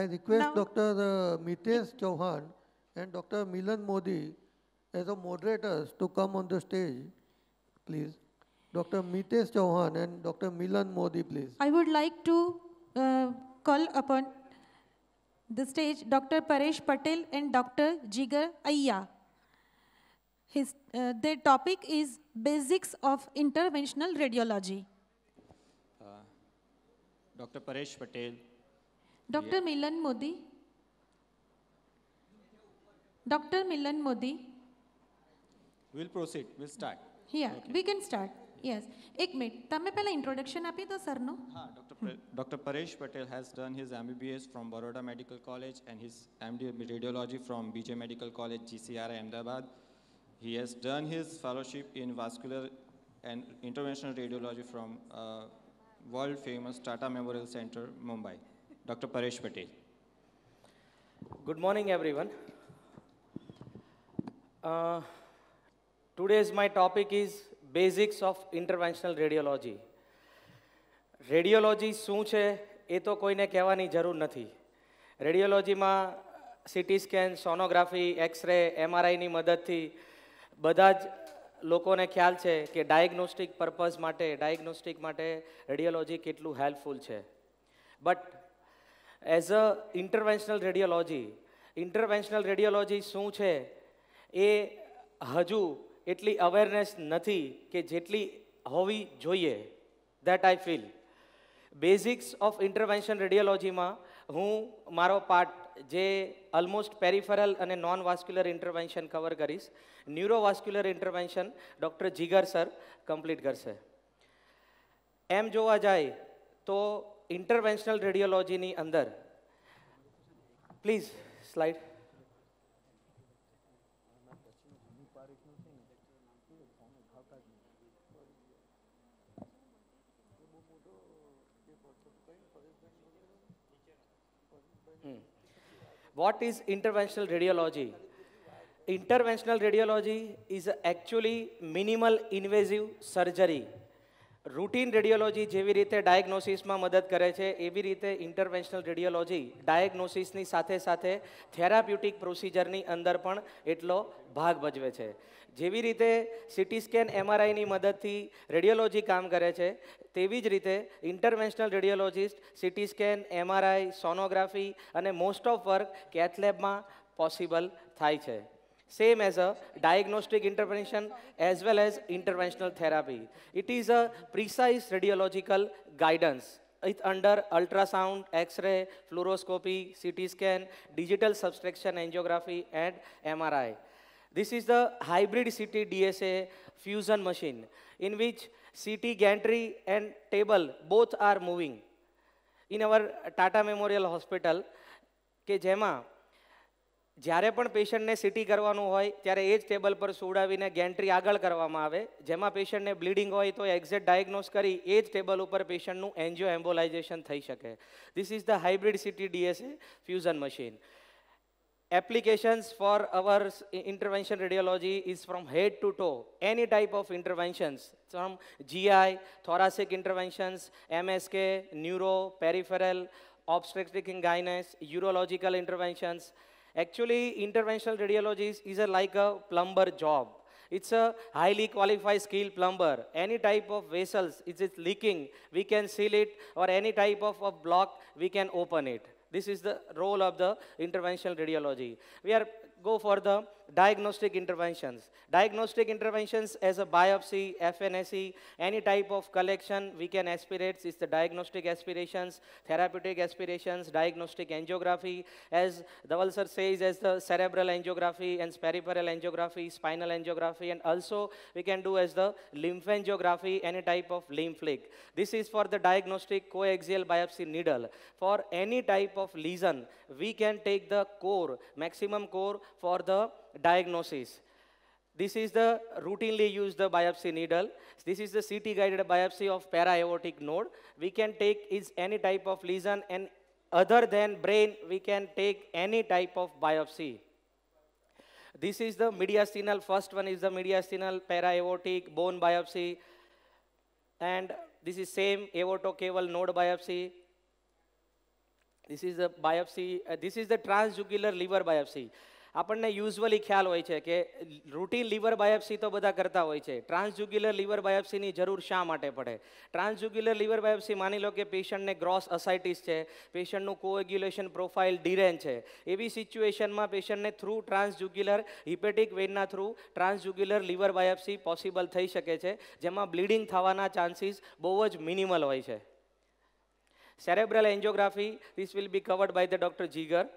I request now, Dr. Uh, Mitesh Chauhan and Dr. Milan Modi as a moderators to come on the stage, please. Dr. Mitesh Chauhan and Dr. Milan Modi, please. I would like to uh, call upon the stage Dr. Paresh Patel and Dr. Jigar Ayya. His, uh, their topic is Basics of Interventional Radiology. Uh, Dr. Paresh Patel, Dr. Milan Modi. Dr. Milan Modi. We'll proceed. We'll start. Here, we can start. Yes. એક મિનિટ તમે પહેલા introduction આપી દો સરનું હા doctor doctor Paresh Patel has done his MBBS from Baroda medical and and his MD radiology from BJ medical college GCR Ahmedabad He has done his fellowship in vascular and interventional radiology from uh, world famous Tata Memorial Center, Mumbai. Dr. Paresh Patel. Good morning, everyone. Uh, today's my topic is basics of interventional radiology radiology શું છે એ તો કોઈને કહેવાની જરૂર નથી રેડિયોલોજીમાં CT scan sonography x-ray એમઆરઆઈની મદદથી બધા જ લોકોને ખ્યાલ છે કે ડાયગ્નોસ્ટિક પર્પઝ માટે ડાયગ્નોસ્ટિક માટે રેડિયોલોજી કેટલું હેલ્પફુલ છે but as a interventional radiology interventional radiology શું છે એ હજુ એટલી અવેરનેસ નથી કે જેટલી હોવી જોઈએ that I feel basics of intervention રેડિયોલોજીમાં હું મારો પાર્ટ જે ઓલમોસ્ટ પેરિફરલ અને નોન વાસ્ક્યુલર ઇન્ટરવેન્શન કવર કરીશ neurovascular intervention doctor Jigar sir complete કરશે એમ જોવા જાય તો ઇન્ટરવેન્શનલ રેડિયોલોજીની અંદર please slide What is interventional radiology? Interventional radiology is actually minimal invasive surgery routine radiology જેવી રીતે ડાયગ્નોસિસમાં મદદ કરે છે એવી રીતે ઇન્ટરવેન્શનલ રેડિયોલોજી ડાયગ્નોસિસની સાથે સાથે થેરાપ્યુટિક પ્રોસિજરની અંદર પણ એટલો ભાગ ભજવે છે જેવી રીતે સિટી સ્કેન એમઆરઆઈની મદદથી રેડિયોલોજી કામ કરે છે તેવી જ રીતે interventional radiologist CT scan MRI sonography અને મોસ્ટ ઓફ વર્ક કેથલેબમાં પોસિબલ થાય છે same as a diagnostic intervention as well as interventional therapy. It is a precise radiological guidance. It under ultrasound, X-ray, fluoroscopy, CT scan, digital subtraction angiography, and MRI. This is the hybrid CT DSA fusion machine in which CT gantry and table both are moving. In our Tata Memorial Hospital, ke jema જ્યારે પણ પેશન્ટને city કરવાનું હોય ત્યારે એ જ table પર સુવડાવીને gantry આગળ કરવામાં આવે જેમાં પેશન્ટને બ્લીડિંગ હોય તો એક્ઝેક્ટ ડાયગ્નોસ કરી એ જ ટેબલ ઉપર પેશન્ટનું એન્જિયો એમ્બોલાઇઝેશન થઈ શકે this is the hybrid CT DSA fusion machine applications for our intervention radiology is from head to toe, any type of interventions, from GI, thoracic interventions, MSK, neuro, peripheral, obstetric and gynec, urological interventions, Actually, interventional radiology is, is a, like a plumber job. It's a highly qualified skilled plumber. Any type of vessels, if it's leaking, we can seal it or any type of a block, we can open it. This is the role of the interventional radiology. We are go for the diagnostic interventions. Diagnostic interventions as a biopsy, FNSE, any type of collection we can aspirate. It's the diagnostic aspirations, therapeutic aspirations, diagnostic angiography, as the ulcer says, as the cerebral angiography and peripheral angiography, spinal angiography, and also we can do as the lymphangiography, any type of lymph leak. This is for the diagnostic coaxial biopsy needle. For any type of lesion, we can take the core, maximum core for the diagnosis. This is the routinely used the biopsy needle. This is the CT-guided biopsy of para-aortic node. We can take is any type of lesion and other than brain, we can take any type of biopsy. This is the mediastinal, first one is the mediastinal para-aortic bone biopsy. And this is same aortocaval node biopsy. This is the biopsy, uh, this is the transjugular liver biopsy. આપણને usually ખ્યાલ હોય છે કે routine liver biopsy તો બધા કરતા હોય છે ટ્રાન્સજુગ્યુલર લિવર બાયોપ્સીની જરૂર શા માટે પડે ટ્રાન્સજુગ્યુલર લિવર બાયોપ્સી માની લો કે પેશન્ટને ગ્રોસ અસાઇટીસ છે પેશન્ટનું કોએગ્યુલેશન પ્રોફાઇલ ડિરેન છે એવી સિચ્યુએશનમાં પેશન્ટને થ્રુ ટ્રાન્સજુગ્યુલર હિપેટિક વેનના through transjugular liver biopsy possible થઈ શકે છે જેમાં બ્લીડિંગ થવાના ચાન્સીસ બહુ જ મિનિમલ હોય છે cerebral angiography this will be covered by the doctor Jigar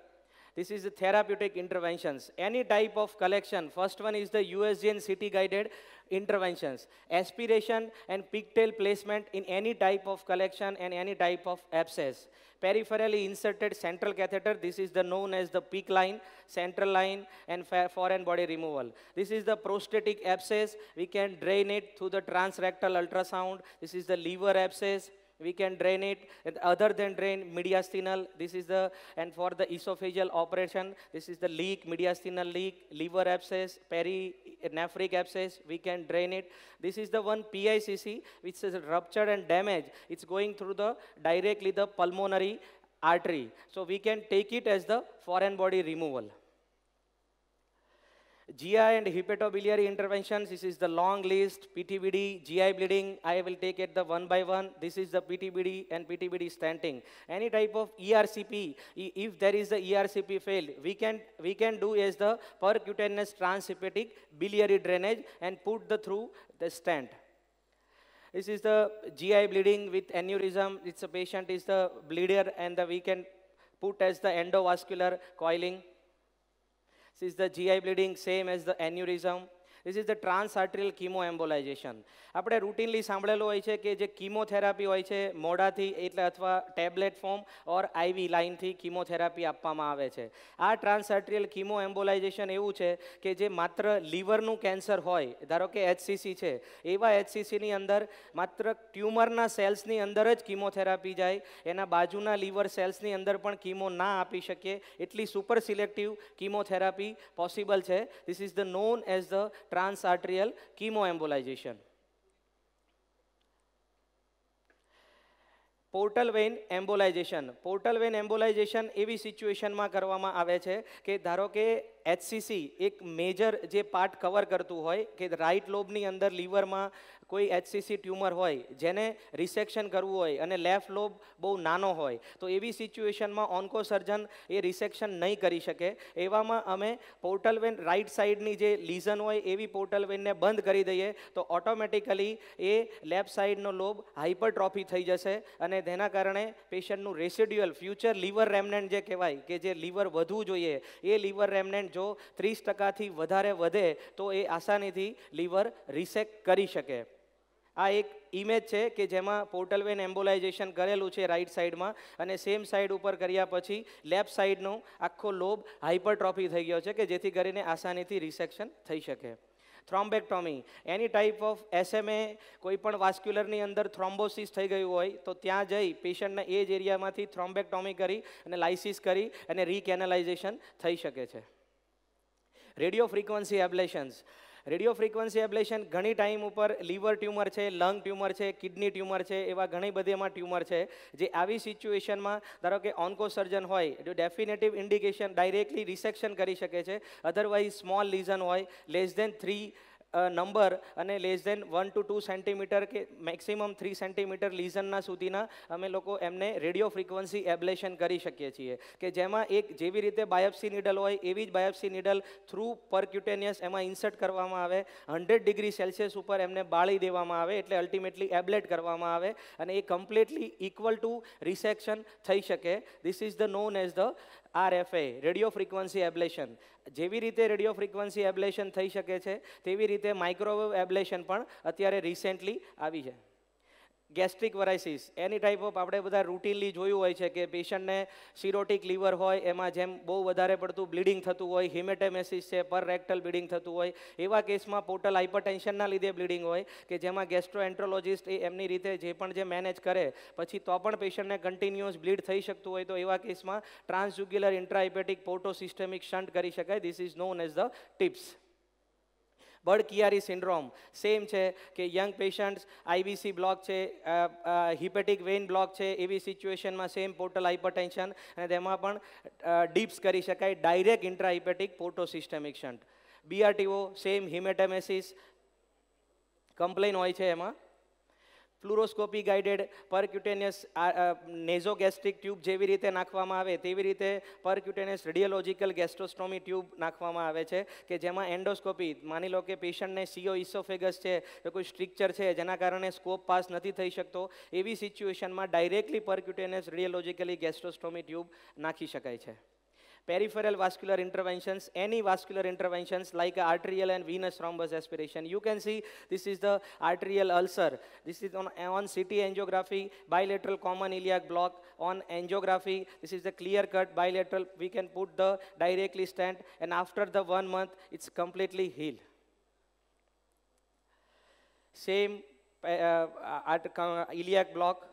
This is the therapeutic interventions. Any type of collection. First one is the USGN city guided interventions. Aspiration and pigtail placement in any type of collection and any type of abscess. Peripherally inserted central catheter. This is the known as the peak line, central line and foreign body removal. This is the prostatic abscess. We can drain it through the transrectal ultrasound. This is the liver abscess we can drain it. Other than drain, mediastinal, this is the, and for the esophageal operation, this is the leak, mediastinal leak, liver abscess, perinephric abscess, we can drain it. This is the one PICC, which is rupture and damage. It's going through the, directly the pulmonary artery. So we can take it as the foreign body removal. GI and hepatobiliary interventions, this is the long list, PTBD, GI bleeding, I will take it the one by one. This is the PTBD and PTBD stenting. Any type of ERCP, if there is the ERCP failed, we can, we can do as the percutaneous transhepatic biliary drainage and put the through the stent. This is the GI bleeding with aneurysm. It's a patient is the bleeder and the, we can put as the endovascular coiling. Is the GI bleeding same as the aneurysm, this is the trans arterial chemo embolization આપણે routinely સાંભળેલું હોય છે કે જે chemotherapy હોય છે મોઢાથી એટલે અથવા ટેબ્લેટ ફોર્મ ઓર આઈવી લાઇનથી કીમોથેરાપી આપવામાં આવે છે આ ટ્રાન્સ આર્ટ્રિયલ કીમો એમ્બોલાઇઝેશન એવું છે કે જે માત્ર લીવરનું કેન્સર હોય ધારો કે એચસીસી છે એવા એચસીસીની અંદર માત્ર ટ્યુમરના સેલ્સની અંદર જ કીમોથેરાપી જાય એના બાજુના લીવર સેલ્સની અંદર પણ કીમો ના આપી શકીએ એટલી સુપર સિલેક્ટિવ કીમોથેરાપી પોસિબલ છે this is the known as the trans arterial embolization portal vein embolization portal vein embolization એવી સિચ્યુએશનમાં કરવામાં આવે છે કે ધારો કે એચસીસી એક મેજર જે પાર્ટ કવર કરતું હોય કે રાઇટ લોબની અંદર લીવરમાં કોઈ એચસીસી ટ્યુમર હોય જેને રિસેક્શન કરવું હોય અને લેફ્ટ લોબ બહુ નાનો હોય તો એવી સિચ્યુએશનમાં ઓન્કોસર્જન એ રિસેક્શન નહીં કરી શકે એવામાં અમે પોર્ટલ વેન રાઇટ સાઈડની જે લીઝન હોય એવી પોર્ટલ વેનને બંધ કરી દઈએ તો ઓટોમેટિકલી એ લેફ્ટ સાઇડનો લોબ હાઇપરટ્રોફી થઈ જશે અને તેના કારણે પેશન્ટનું રેસિડ્યુઅલ ફ્યુચર લીવર રેમનેન્ટ જે કહેવાય કે જે લીવર વધવું જોઈએ એ લીવર રેમનેન્ટ જો ત્રીસ ટકાથી વધારે વધે તો એ આસાનીથી લીવર રિસેક કરી શકે આ એક ઇમેજ છે કે જેમાં પોર્ટલ વેન એમ્બોલાઇઝેશન કરેલું છે રાઈટ સાઈડમાં અને સેમ સાઈડ ઉપર કર્યા પછી લેફ્ટ સાઈડનો આખો લોબ હાઇપરટ્રોફી થઈ ગયો છે કે જેથી કરીને આસાનીથી રિસેક્શન થઈ શકે thrombectomy any type of SMA કોઈ પણ વાસ્ક્યુલરની અંદર થ્રોમ્બોસિસ થઈ ગયું હોય તો ત્યાં જઈ પેશન્ટના એ જ એરિયામાંથી થ્રોમ્બેક્ટોમી કરી અને લાઇસિસ કરી અને રીકેનલાઇઝેશન થઈ શકે છે radio frequency ablations radio frequency ablation ઘણી ટાઈમ ઉપર લીવર ટ્યુમર છે લંગ ટ્યુમર છે કિડની ટ્યુમર છે એવા ઘણી બધી એમાં ટ્યુમર છે જે આવી સિચ્યુએશનમાં ધારો કે ઓન્કો સર્જન હોય જો ડેફિનેટિવ ઇન્ડિકેશન ડાયરેક્ટલી રિસેક્શન કરી શકે છે અધરવાઇઝ સ્મોલ લીઝન હોય લેસ ધેન થ્રી નંબર અને less than one two two centimeter કે મેક્સિમમ થ્રી સેન્ટીમીટર લીઝનના સુધીના અમે લોકો એમને રેડિયો ફ્રિકવન્સી એબ્લેશન કરી શકીએ છીએ કે જેમાં એક જેવી રીતે બાયોપ્સી નીડલ હોય એવી જ બાયોપ્સી નીડલ થ્રુ પરક્યુટેનિયસ એમાં ઇન્સર્ટ કરવામાં આવે હંડ્રેડ ડિગ્રી સેલ્સિયસ ઉપર એમને બાળી દેવામાં આવે એટલે અલ્ટિમેટલી એબ્લેટ કરવામાં આવે અને એ કમ્પ્લીટલી ઇક્વલ ટુ રિસેક્શન થઈ શકે this is the known as the RFA radio frequency ablation જેવી રીતે રેડિયો ફ્રિકવન્સી એબ્લેશન થઈ શકે છે તેવી રીતે માઇક્રોવેવ એબ્લેશન પણ અત્યારે રિસેન્ટલી આવી છે gastric varices any type of આપણે બધા રૂટીનલી જોયું હોય છે કે પેશન્ટને સિરોટિક લીવર હોય એમાં જેમ બહુ વધારે પડતું બ્લીડિંગ થતું હોય હિમેટેમેસિસ છે પર રેક્ટલ બ્લીડિંગ થતું હોય એવા કેસમાં પોર્ટલ હાઇપરટેન્શનના લીધે બ્લીડિંગ હોય કે જેમાં ગેસ્ટ્રોએન્ટ્રોલોજિસ્ટ એ એમની રીતે જે પણ જે મેનેજ કરે પછી તો પણ પેશન્ટને કન્ટિન્યુઅસ બ્લીડ થઈ શકતું હોય તો એવા કેસમાં ટ્રાન્સજુગ્યુલર ઇન્ટ્રાઇપેટિક પોર્ટોસિસ્ટેમિક શન્ટ કરી શકાય this is known as the TIPS Budd syndrome same છે કે યંગ પેશન્ટ્સ આઈબીસી બ્લોક છે હિપેટિક વેઇન બ્લોક છે એવી સિચ્યુએશનમાં સેમ પોર્ટલ હાઇપરટેન્શન અને તેમાં પણ ડીપ્સ કરી શકાય direct intrahepatic portosystemic shunt BRTO same hematemesis complain હોય છે એમાં ફ્લુરોસ્કોપી ગાઇડેડ પરક્યુટેનિયસ નેઝોગેસ્ટ્રિક ટ્યુબ જેવી રીતે નાખવામાં આવે તેવી રીતે પરક્યુટેનિયસ રેડિયોલોજિકલ ગેસ્ટ્રોસ્ટોમી ટ્યુબ નાખવામાં આવે છે કે જેમાં એન્ડોસ્કોપી માની લો કે પેશન્ટને સીઓ ઇસોફેગસ છે કે કોઈ સ્ટ્રિક્ચર છે જેના કારણે સ્કોપ પાસ નથી થઈ શકતો એવી સિચ્યુએશનમાં ડાયરેક્ટલી પરક્યુટેનિયસ રેડિયોલોજિકલી ગેસ્ટ્રોસ્ટોમી ટ્યુબ નાખી શકાય છે peripheral vascular interventions, any vascular interventions like arterial and venous thrombus aspiration. You can see this is the arterial ulcer. This is on, on CT angiography, bilateral common iliac block. On angiography, this is the clear cut bilateral. We can put the directly stent and after the one month, it's completely healed. Same uh, uh, uh iliac block,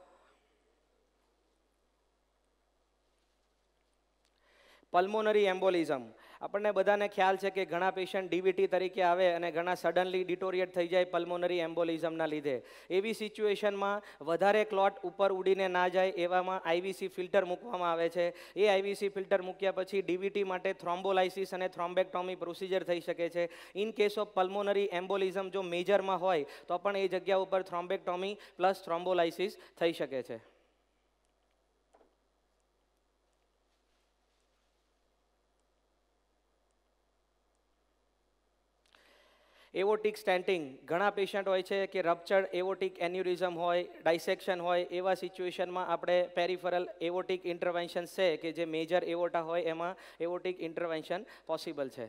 pulmonary embolism આપણને બધાને ખ્યાલ છે કે ઘણા patient ડીવીટી તરીકે આવે અને ઘણા સડનલી ડિટોરિયેટ થઈ જાય પલ્મોનરી એમ્બોલિઝમના લીધે એવી સિચ્યુએશનમાં વધારે ક્લોટ ઉપર ઉડીને ના જાય એવામાં આઈવીસી ફિલ્ટર મૂકવામાં આવે છે એ આઈવીસી ફિલ્ટર મૂક્યા પછી ડીવીટી માટે થ્રોમ્બોલાઇસિસ અને થ્રોમ્બેક્ટોમી પ્રોસિજર થઈ શકે છે in case of pulmonary embolism જો મેજરમાં હોય તો પણ એ જગ્યા ઉપર થ્રોમ્બેક્ટોમી પ્લસ થ્રોમ્બોલાઇસિસ થઈ શકે છે એવોટિક સ્ટેન્ટિંગ ઘણા પેશન્ટ હોય છે કે રપચર એવોટિક એન્યુરિઝમ હોય ડાયસેક્શન હોય એવા સિચ્યુએશનમાં આપણે પેરિફરલ એવોટિક ઇન્ટરવેન્શન છે કે જે મેજર એવોટા હોય એમાં એવોટિક ઇન્ટરવેન્શન પોસિબલ છે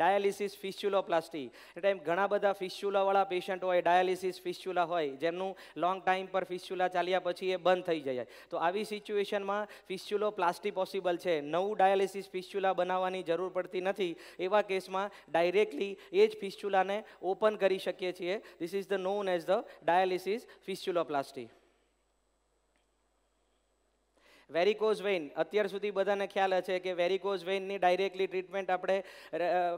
ડાયાલિસિસ ફિસ્ચ્યુલોપ્લાસ્ટી એટલે એમ ઘણા બધા ફિસ્ચ્યુલાવાળા પેશન્ટ હોય ડાયાલિસિસ ફિસ્ચ્યુલા હોય જેમનું લોંગ ટાઈમ પર ફિસ્ચ્યુલા ચાલ્યા પછી એ બંધ થઈ જાય તો આવી સિચ્યુએશનમાં ફિસ્ચ્યુલોપ્લાસ્ટી પોસિબલ છે નવું ડાયાલિસિસ ફિસ્ચ્યુલા બનાવવાની જરૂર પડતી નથી એવા કેસમાં ડાયરેક્ટલી એ જ ફિસ્ચ્યુલાને ઓપન કરી શકીએ છીએ this is the known as the dialysis fistuloplasty varicose vein અત્યાર સુધી બધાને ખ્યાલ હશે કે વેરિકોઝ વેઇનની ડાયરેક્ટલી ટ્રીટમેન્ટ આપણે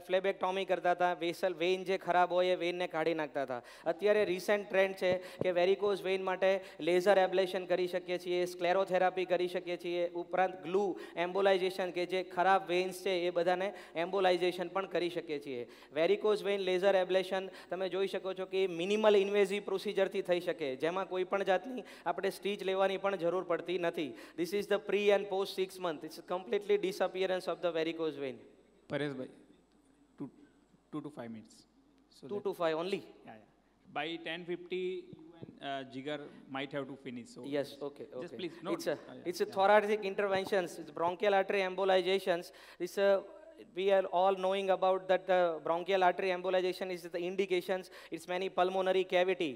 ફ્લેબેક્ટોમી કરતા હતા વેસલ વેઇન જે ખરાબ હોય એ વેઇનને કાઢી નાખતા હતા અત્યારે રિસેન્ટ ટ્રેન્ડ છે કે વેરિકોઝ વેઇન માટે લેઝર એબ્લેશન કરી શકીએ છીએ સ્ક્લેરોથેરાપી કરી શકીએ છીએ ઉપરાંત ગ્લુ એમ્બોલાઇઝેશન કે જે ખરાબ વેઇન્સ છે એ બધાને એમ્બોલાઇઝેશન પણ કરી શકીએ છીએ વેરિકોઝ વેઇન લેઝર એબ્લેશન તમે જોઈ શકો છો કે એ મિનિમલ ઇન્વેઝિવ પ્રોસિજરથી થઈ શકે જેમાં કોઈ પણ જાતની આપણે સ્ટીચ લેવાની પણ જરૂર પડતી નથી this is is the pre and post six month. It's a completely disappearance of the varicose vein. Paresh bhai, two, two to five minutes. So two to five only? Yeah, yeah. By 10.50, you uh, Jigar might have to finish. So yes, okay, okay. Just please, no. It's a, it's a yeah. thoracic interventions. It's bronchial artery embolizations. It's a we are all knowing about that the bronchial artery embolization is the indications. It's many pulmonary cavity.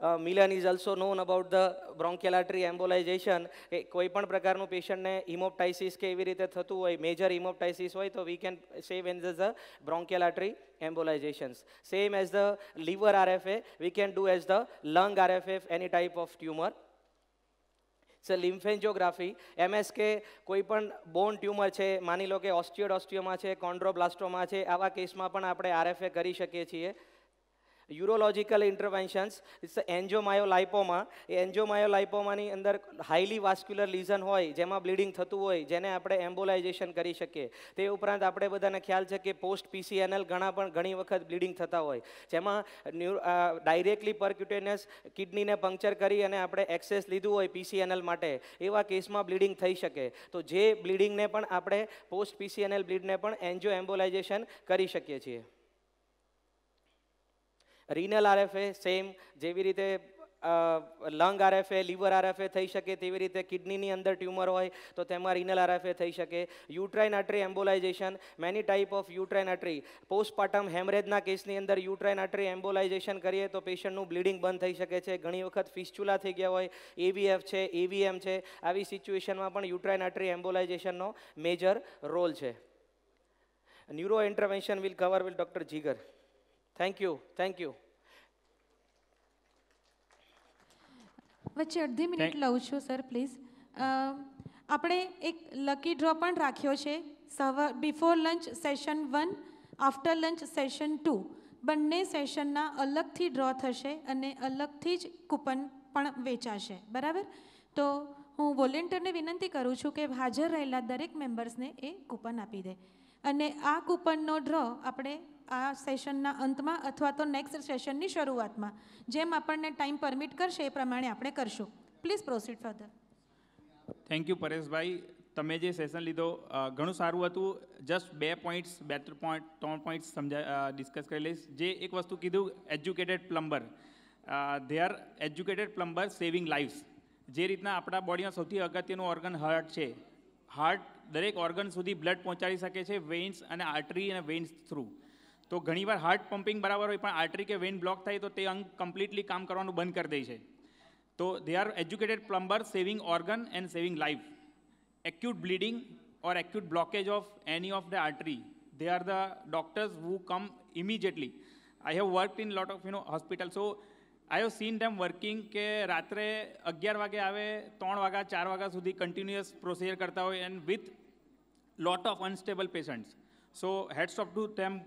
uh, Milan is also known about the bronchial artery embolization. કોઈ પણ પ્રકારનું પેશન્ટને હિમોપ્ટાઇસિસ કે એવી રીતે થતું હોય major hemoptysis હોય તો we can save an the bronchial artery embolizations. Same as the liver RFA, we can do as the lung RFA, any type of tumor. છે લિમ્ફેન્જોગ્રાફી એમએસ કે કોઈ પણ બોન ટ્યુમર છે માની લો કે ઓસ્ટિયોડ ઓસ્ટિયોમાં છે કોન્ડ્રોબ્લાસ્ટોમાં છે આવા કેસમાં પણ આપણે આરએફએ કરી શકીએ છીએ યુરોલોજિકલ ઇન્ટરવેન્શન્સ ઇટ્સ એન્જોમાયોલાઇપોમા એ એન્જોમાયોલાઇપોમાની અંદર હાઈલી વાસ્ક્યુલર લીઝન હોય જેમાં બ્લીડિંગ થતું હોય જેને આપણે એમ્બોલાઇઝેશન કરી શકીએ તે ઉપરાંત આપણે બધાને ખ્યાલ છે કે પોસ્ટ પીસીએનએલ ઘણા પણ ઘણી વખત બ્લીડિંગ થતા હોય જેમાં ડાયરેક્ટલી પરક્યુટેનિયસ કિડનીને પંક્ચર કરી અને આપણે એક્સેસ લીધું હોય પીસીએનએલ માટે એવા કેસમાં બ્લીડિંગ થઈ શકે તો જે બ્લીડિંગને પણ આપણે પોસ્ટ પીસીએનએલ બ્લીડને પણ એન્જો એમ્બોલાઇઝેશન કરી શકીએ છીએ રિનલ આરએફએ સેમ જેવી રીતે લંગ આરએફએ લીવર આરએફએ થઈ શકે તેવી રીતે કિડનીની અંદર ટ્યુમર હોય તો તેમાં રિનલ આરએફએ થઈ શકે uterine artery embolization many type of uterine artery postpartum હેમરેજના કેસની અંદર યુટ્રાઇન આર્ટરી એમ્બોલાઇઝેશન કરીએ તો પેશન્ટનું બ્લીડિંગ બંધ થઈ શકે છે ઘણી વખત ફિસ્ચ્યુલા થઈ ગયા હોય એવીએફ છે એવીએમ છે આવી સિચ્યુએશનમાં પણ યુટ્રાઇન આર્ટરી એમ્બોલાઇઝેશનનો મેજર રોલ છે neuro intervention will cover will doctor Jigar Thank you. Thank you. વચ્ચે અડધી મિનિટ લઉં છું સર પ્લીઝ આપણે એક લકી ડ્રો પણ રાખ્યો છે સવાર before lunch session one after lunch session two બંને સેશનના અલગથી ડ્રો થશે અને અલગથી જ કૂપન પણ વેચાશે બરાબર તો હું વોલેન્ટિયરને વિનંતી કરું છું કે હાજર રહેલા દરેક મેમ્બર્સને એ કૂપન આપી દે અને આ કૂપનનો ડ્રો આપણે આ સેશનના અંતમાં અથવા તો નેક્સ્ટ સેશનની શરૂઆતમાં જેમ આપણને ટાઈમ પરમિટ કરશે એ પ્રમાણે આપણે કરશું please proceed further thank you પરેશભાઈ તમે જે સેશન લીધો ઘણું સારું હતું જસ્ટ બે પોઈન્ટ્સ બે ત્રણ પોઈન્ટ ત્રણ પોઈન્ટ્સ સમજા ડિસ્કસ કરી લઈશ જે એક વસ્તુ કીધું educated plumber they are educated plumber saving lives જે રીતના આપણા બોડીમાં સૌથી અગત્યનું ઓર્ગન હાર્ટ છે હાર્ટ દરેક ઓર્ગન સુધી બ્લડ પહોંચાડી શકે છે વેઇન્સ અને આર્ટરી અને વેઇન્સ થ્રુ તો ઘણીવાર હાર્ટ પમ્પિંગ બરાબર હોય પણ આર્ટરી કે વેઇન બ્લોક થાય તો તે અંગ કમ્પ્લીટલી કામ કરવાનું બંધ કરી દે છે તો they are educated plumber saving organ and saving life acute bleeding or acute blockage of any of the artery they are the doctors who come immediately I have work in lot of you know hospitals so I have seen them working કે રાત્રે અગિયાર વાગે આવે ત્રણ વાગ્યા ચાર વાગ્યા સુધી કન્ટિન્યુઅસ પ્રોસિજર કરતા હોય and with lot of unstable patients so heads up to them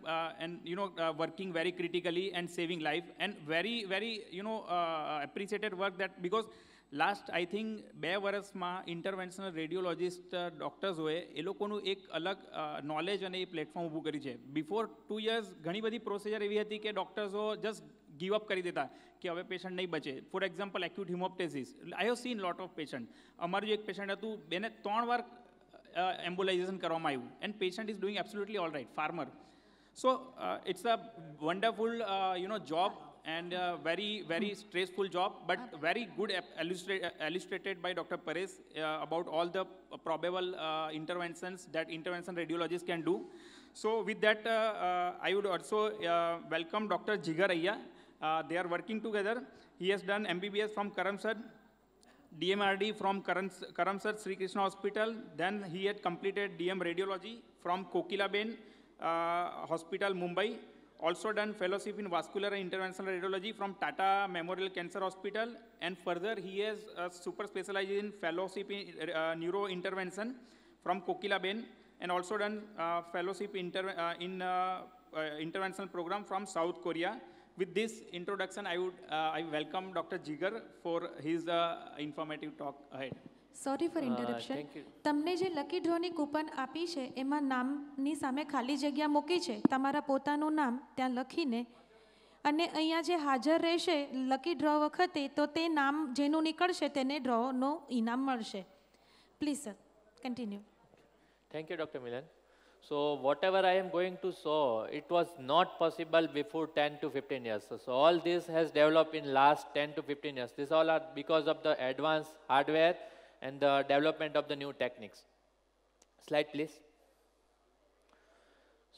and and, you working very critically and saving life and very very very, very, you know, uh, uh appreciated last I think બે વર્ષમાં ઇન્ટરવેન્શનલ radiologist doctors એ લોકોનું એક અલગ knowledge અને એ platform ઊભું કર્યું છે before two years ઘણી બધી પ્રોસિજર એવી હતી કે ડૉક્ટર્સો જસ્ટ ગીવ અપ કરી દેતા કે હવે પેશન્ટ નહીં બચે for example acute hemoptysis I have seen lot of patient અમારું એક પેશન્ટ હતું બેને ત્રણ વાર એમ્બ્યુલાઇઝેશન કરવામાં આવ્યું and patient is doing absolutely all right farmer so it's a wonderful you know job and a very very stressful job but very good illustrated by dr pares uh, about all the probable uh, interventions that intervention radiologists can do so with that uh, i would also welcome dr jigar Ayya, Uh, they are working together. He has done MBBS from Karamsad, DMRD from Karamsad Sri Krishna Hospital. Then he had completed DM Radiology from Kokilaben uh, Hospital, Mumbai. Also done fellowship in vascular and interventional radiology from Tata Memorial Cancer Hospital. And further, he has super specialized in fellowship in uh, neuro intervention from Kokilaben and also done uh, fellowship inter uh, in uh, uh, interventional program from South Korea. with this introduction, I would uh, I welcome Dr. Jigar for his uh, informative talk ahead. Sorry for interruption તમને જે lucky ડ્રોની coupon આપી છે એમાં નામની સામે ખાલી જગ્યા મૂકી છે તમારા પોતાનું નામ ત્યાં લખીને અને અહીંયા જે હાજર રહેશે લકી ડ્રો વખતે તો તે નામ જેનું નીકળશે તેને ડ્રોનો ઇનામ મળશે please sir continue thank you doctor Milan So whatever I am going to show, it was not possible before 10 to 15 years. So, so all this has developed in last 10 to 15 years. This all are because of the advanced hardware and the development of the new techniques. Slide please.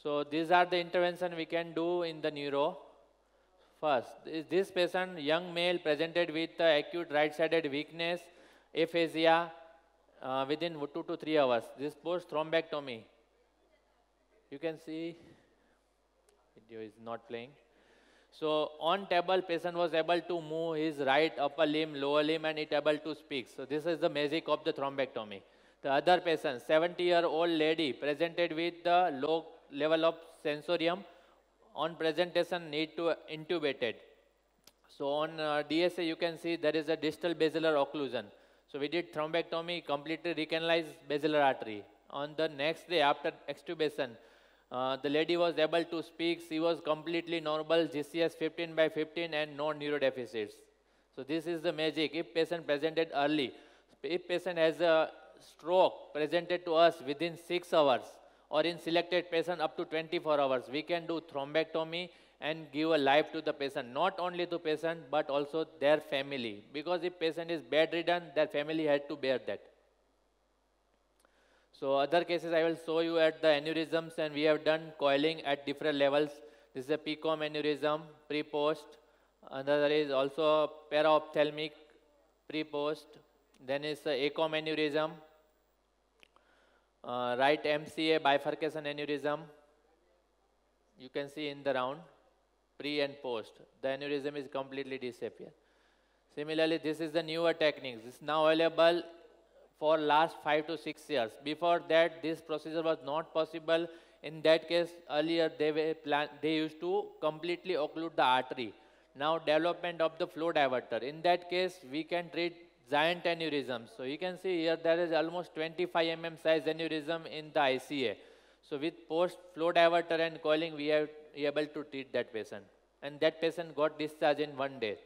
So these are the intervention we can do in the neuro. First, this patient, young male presented with acute right-sided weakness, aphasia uh, within 2 to 3 hours. This post thrombectomy you can see video is not playing. So on table, patient was able to move his right upper limb, lower limb, and it able to speak. So this is the magic of the thrombectomy. The other patient, 70-year-old lady, presented with the low level of sensorium. On presentation, need to intubated. So on uh, DSA, you can see there is a distal basilar occlusion. So we did thrombectomy, completely recanalized basilar artery. On the next day, after extubation, uh, the lady was able to speak. She was completely normal, GCS 15 by 15 and no neurodeficits. So this is the magic. If patient presented early, if patient has a stroke presented to us within 6 hours or in selected patient up to 24 hours, we can do thrombectomy and give a life to the patient, not only to patient but also their family. Because if patient is bedridden, their family had to bear that. So other cases I will show you at the aneurysms and we have done coiling at different levels. This is a PCOM aneurysm, pre-post. Another is also paraophthalmic, pre-post. Then is a ACOM aneurysm, uh, right MCA bifurcation aneurysm. You can see in the round, pre and post. The aneurysm is completely disappeared. Similarly, this is the newer techniques. is now available for last 5 to 6 years. Before that, this procedure was not possible. In that case, earlier they, were plan they used to completely occlude the artery. Now development of the flow diverter. In that case, we can treat giant aneurysms. So you can see here there is almost 25 mm size aneurysm in the ICA. So with post flow diverter and coiling, we are able to treat that patient. And that patient got discharged in one day.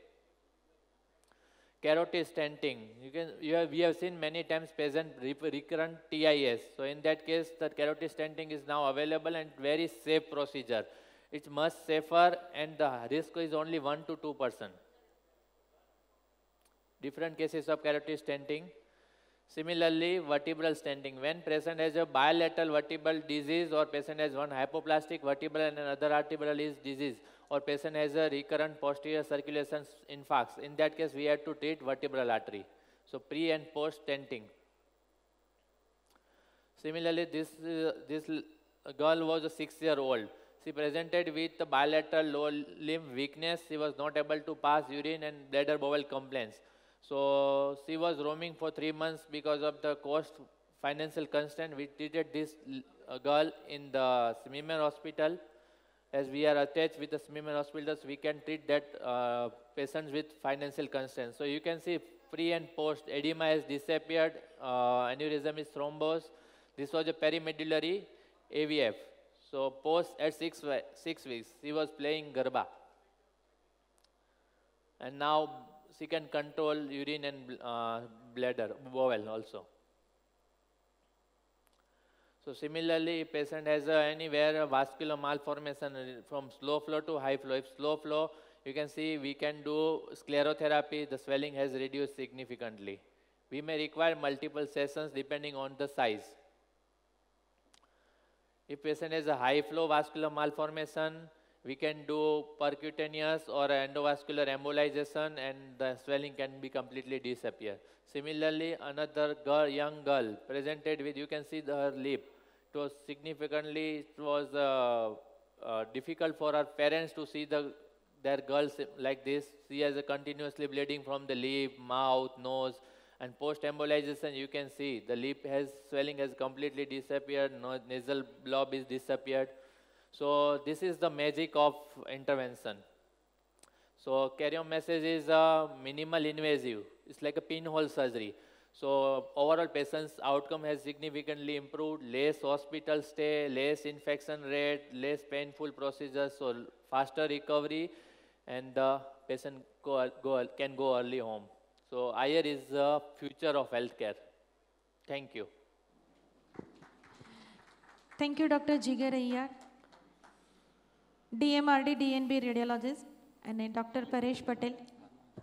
Carotid stenting. You can, you have, we have seen many times patient recurrent TIS. So in that case, the carotid stenting is now available and very safe procedure. It's much safer and the risk is only 1 to 2 percent. Different cases of carotid stenting. Similarly, vertebral stenting. When patient has a bilateral vertebral disease or patient has one hypoplastic vertebral and another artebral disease, or patient has a recurrent posterior circulation infarct. In that case, we have to treat vertebral artery. So pre and post stenting. Similarly, this, uh, this girl was a six-year-old. She presented with bilateral lower limb weakness. She was not able to pass urine and bladder bowel complaints. So she was roaming for three months because of the cost financial constraint. We treated this girl in the Smimer hospital as we are attached with the Smiman hospitals, we can treat that uh, patients with financial constraints. So you can see pre and post, edema has disappeared, uh, aneurysm is thrombosed. This was a perimedullary AVF. So post at six, six weeks, she was playing Garba. And now she can control urine and uh, bladder, bowel also. So similarly, if patient has anywhere a vascular malformation from slow flow to high flow, if slow flow, you can see we can do sclerotherapy, the swelling has reduced significantly. We may require multiple sessions depending on the size. If patient has a high flow vascular malformation, we can do percutaneous or endovascular embolization and the swelling can be completely disappear. Similarly, another girl, young girl presented with, you can see the, her lip it was significantly it was uh, uh, difficult for our parents to see the their girls like this. She has a continuously bleeding from the lip, mouth, nose, and post-embolization you can see the lip has swelling has completely disappeared, no, nasal blob is disappeared. So this is the magic of intervention. So on message is uh, minimal invasive. It's like a pinhole surgery. So overall patient's outcome has significantly improved, less hospital stay, less infection rate, less painful procedures, so faster recovery, and the patient go, go, can go early home. So IR is the future of healthcare. Thank you. Thank you, Dr. Jigar Iyer, DMRD, DNB radiologist, અને doctor Paresh Patel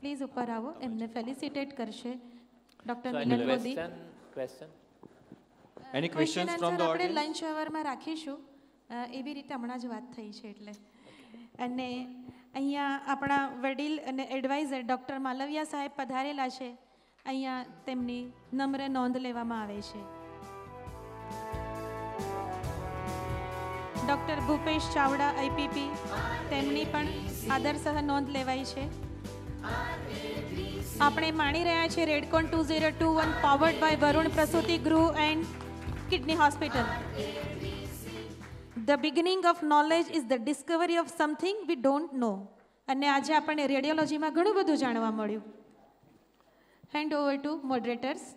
please ઉપર આવો એમને felicitate કરશે doctor Minal Modi question any questions from the audience આપણે lunch અવરમાં રાખીશું એવી રીતે હમણાં જ વાત થઈ છે એટલે અને અહીંયા આપણા વડીલ અને એડવાઇઝર ડૉક્ટર માલવિયા સાહેબ પધારેલા છે અહીંયા તેમની નમ્ર નોંધ લેવામાં આવે છે ડૉક્ટર ભૂપેશ ચાવડા આઈપીપી તેમની પણ આદરસહ નોંધ લેવાય છે આપણે માણી રહ્યા છીએ Radcon two zero two one powered by Varun Prasuti Gruh and kidney hospital the beginning of knowledge is the discovery of something we don't know અને આજે આપણને રેડિયોલોજીમાં ઘણું બધું જાણવા મળ્યું હેન્ડ ઓવર ટુ મોડરેટર્સ